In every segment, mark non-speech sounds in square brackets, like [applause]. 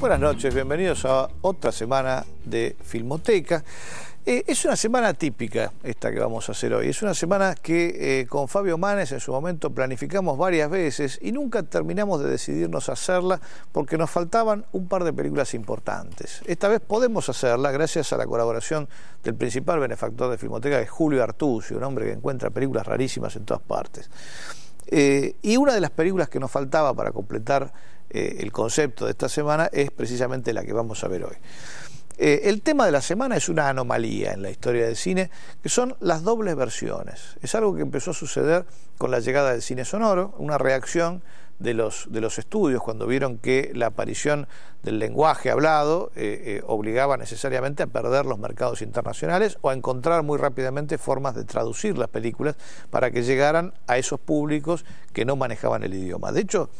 Buenas noches, bienvenidos a otra semana de Filmoteca. Eh, es una semana típica esta que vamos a hacer hoy. Es una semana que eh, con Fabio Manes en su momento planificamos varias veces y nunca terminamos de decidirnos hacerla porque nos faltaban un par de películas importantes. Esta vez podemos hacerla gracias a la colaboración del principal benefactor de Filmoteca, es Julio Artucio, un hombre que encuentra películas rarísimas en todas partes. Eh, y una de las películas que nos faltaba para completar eh, el concepto de esta semana es precisamente la que vamos a ver hoy. Eh, el tema de la semana es una anomalía en la historia del cine, que son las dobles versiones. Es algo que empezó a suceder con la llegada del cine sonoro, una reacción de los, de los estudios cuando vieron que la aparición del lenguaje hablado eh, obligaba necesariamente a perder los mercados internacionales o a encontrar muy rápidamente formas de traducir las películas para que llegaran a esos públicos que no manejaban el idioma. De hecho,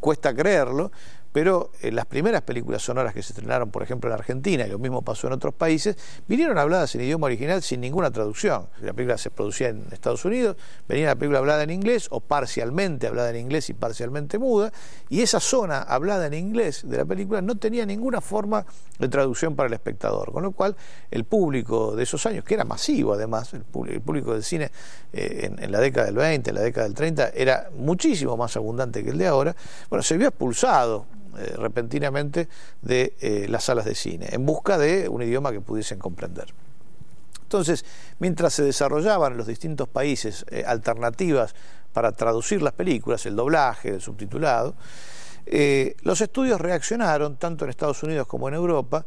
cuesta creerlo, pero eh, las primeras películas sonoras que se estrenaron, por ejemplo, en Argentina, y lo mismo pasó en otros países, vinieron habladas en idioma original sin ninguna traducción. La película se producía en Estados Unidos, venía la película hablada en inglés o parcialmente hablada en inglés y parcialmente muda, y esa zona hablada en inglés de la película no tenía ninguna forma de traducción para el espectador, con lo cual el público de esos años, que era masivo además, el, público del cine eh, en, en la década del 20, en la década del 30, era muchísimo más abundante que el de ahora, bueno, se vio expulsado eh, repentinamente de eh, las salas de cine, en busca de un idioma que pudiesen comprender. Entonces, mientras se desarrollaban en los distintos países eh, alternativas para traducir las películas, el doblaje, el subtitulado, los estudios reaccionaron, tanto en Estados Unidos como en Europa,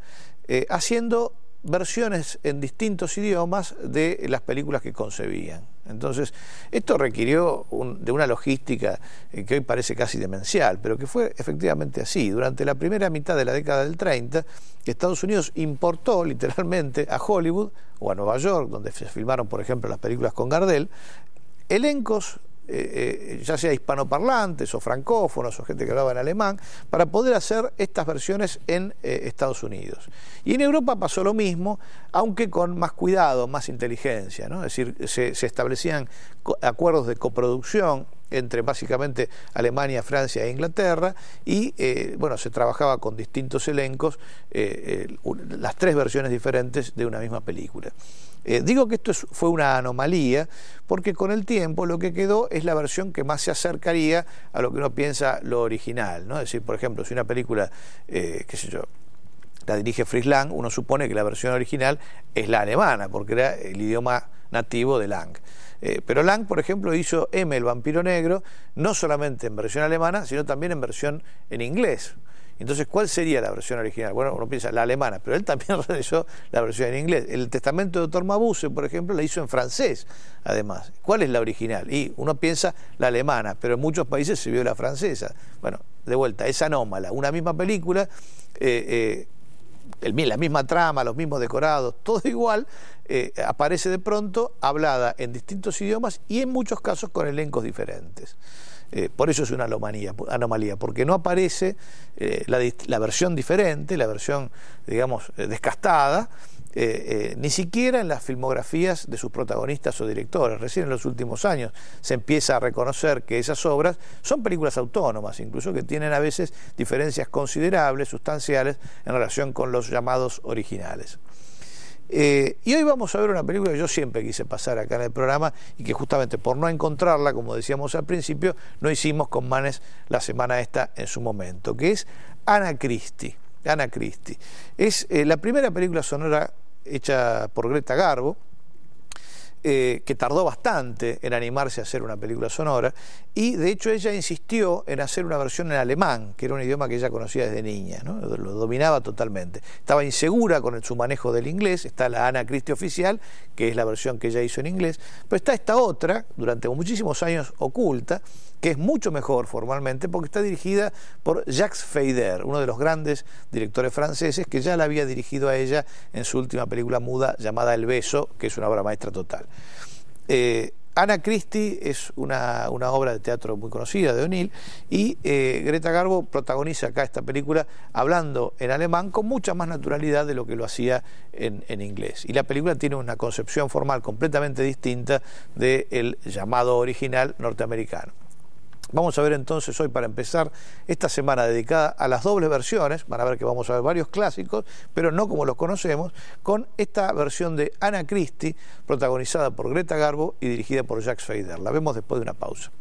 haciendo versiones en distintos idiomas de las películas que concebían. Entonces, esto requirió un, de una logística eh, que hoy parece casi demencial, pero que fue efectivamente así. Durante la primera mitad de la década del 30, Estados Unidos importó literalmente a Hollywood o a Nueva York, donde se filmaron, por ejemplo, las películas con Gardel, elencos eh, eh, ya sea hispanoparlantes o francófonos o gente que hablaba en alemán, para poder hacer estas versiones en eh, Estados Unidos. Y en Europa pasó lo mismo, aunque con más cuidado, más inteligencia, ¿no? es decir, se, se establecían acuerdos de coproducción entre básicamente Alemania, Francia e Inglaterra, y eh, bueno, se trabajaba con distintos elencos, eh, eh, las tres versiones diferentes de una misma película. digo que esto fue una anomalía porque con el tiempo lo que quedó es la versión que más se acercaría a lo que uno piensa lo original, Es decir, por ejemplo, si una película, qué sé yo, la dirige Fritz Lang, uno supone que la versión original es la alemana, porque era el idioma nativo de Lang. Eh, pero Lang, por ejemplo, hizo M, el vampiro negro, no solamente en versión alemana, sino también en versión en inglés. Entonces, ¿cuál sería la versión original? Bueno, uno piensa la alemana, pero él también [laughs] realizó la versión en inglés. El testamento de Dr. Mabuse, por ejemplo, la hizo en francés, además. ¿Cuál es la original? Y uno piensa la alemana, pero en muchos países se vio la francesa. Bueno, de vuelta, es anómala. Una misma película eh, eh, el, la misma trama, los mismos decorados, todo [laughs] igual, eh, aparece de pronto hablada en distintos idiomas y en muchos casos con elencos diferentes. Eh, por eso es una anomalía, anomalía porque no aparece eh, la, versión diferente, la versión, digamos, descastada, eh, eh, ni siquiera en las filmografías de sus protagonistas o directores. Recién en los últimos años se empieza a reconocer que esas obras son películas autónomas, incluso que tienen a veces diferencias considerables, sustanciales, en relación con los llamados originales. Eh, y hoy vamos a ver una película que yo siempre quise pasar acá en el programa y que justamente por no encontrarla, como decíamos al principio, no hicimos con Manes la semana esta en su momento, que es Ana Christie. Es la primera película sonora hecha por Greta Garbo, eh, que tardó bastante en animarse a hacer una película sonora, y de hecho ella insistió en hacer una versión en alemán, que era un idioma que ella conocía desde niña, ¿no? lo dominaba totalmente. Estaba insegura con su manejo del inglés, está la Ana Christie oficial, que es la versión que ella hizo en inglés, pero está esta otra, durante muchísimos años oculta, que es mucho mejor formalmente porque está dirigida por Jacques Feider, uno de los grandes directores franceses que ya la había dirigido a ella en su última película muda llamada El Beso, que es una obra maestra total. Eh, Ana Christie es una, obra de teatro muy conocida de O'Neill y eh, Greta Garbo protagoniza acá esta película hablando en alemán con mucha más naturalidad de lo que lo hacía en, en inglés. Y la película tiene una concepción formal completamente distinta del llamado original norteamericano. Vamos a ver entonces hoy para empezar esta semana dedicada a las dobles versiones, van a ver que vamos a ver varios clásicos, pero no como los conocemos, con esta versión de Ana Christie, protagonizada por Greta Garbo y dirigida por Jack Feider. La vemos después de una pausa.